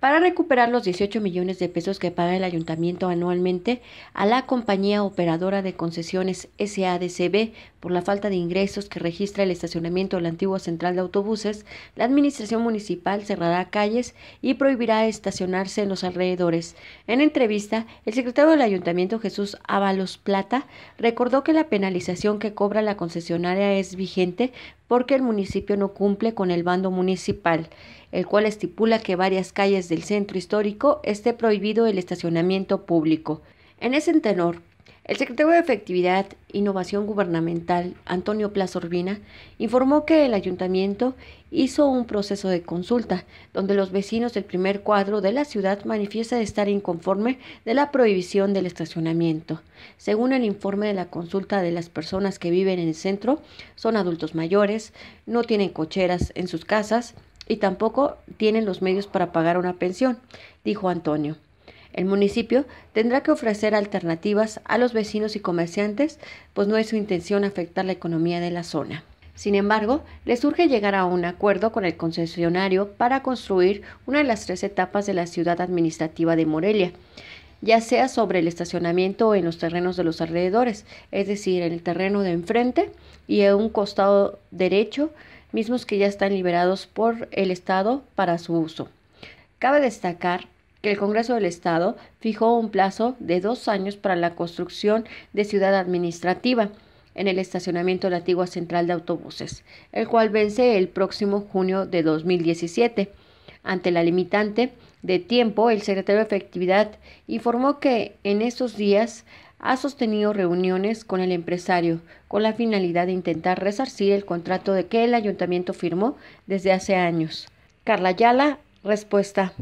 para recuperar los 18 millones de pesos que paga el ayuntamiento anualmente a la compañía operadora de concesiones SADCB por la falta de ingresos que registra el estacionamiento de la antigua central de autobuses, la administración municipal cerrará calles y prohibirá estacionarse en los alrededores. En entrevista, el secretario del ayuntamiento Jesús Ábalos Plata recordó que la penalización que cobra la concesionaria es vigente porque el municipio no cumple con el bando municipal, el cual estipula que varias calles del centro histórico esté prohibido el estacionamiento público. En ese tenor, el secretario de Efectividad e Innovación Gubernamental, Antonio Plaza Urbina, informó que el ayuntamiento hizo un proceso de consulta, donde los vecinos del primer cuadro de la ciudad manifiestan estar inconforme de la prohibición del estacionamiento. Según el informe de la consulta de las personas que viven en el centro, son adultos mayores, no tienen cocheras en sus casas y tampoco tienen los medios para pagar una pensión, dijo Antonio. El municipio tendrá que ofrecer alternativas a los vecinos y comerciantes, pues no es su intención afectar la economía de la zona. Sin embargo, les urge llegar a un acuerdo con el concesionario para construir una de las tres etapas de la ciudad administrativa de Morelia, ya sea sobre el estacionamiento o en los terrenos de los alrededores, es decir, en el terreno de enfrente y en un costado derecho, mismos que ya están liberados por el Estado para su uso. Cabe destacar el Congreso del Estado fijó un plazo de dos años para la construcción de ciudad administrativa en el estacionamiento de la antigua central de autobuses, el cual vence el próximo junio de 2017. Ante la limitante de tiempo, el secretario de Efectividad informó que en estos días ha sostenido reuniones con el empresario con la finalidad de intentar resarcir el contrato de que el ayuntamiento firmó desde hace años. Carla Yala, respuesta.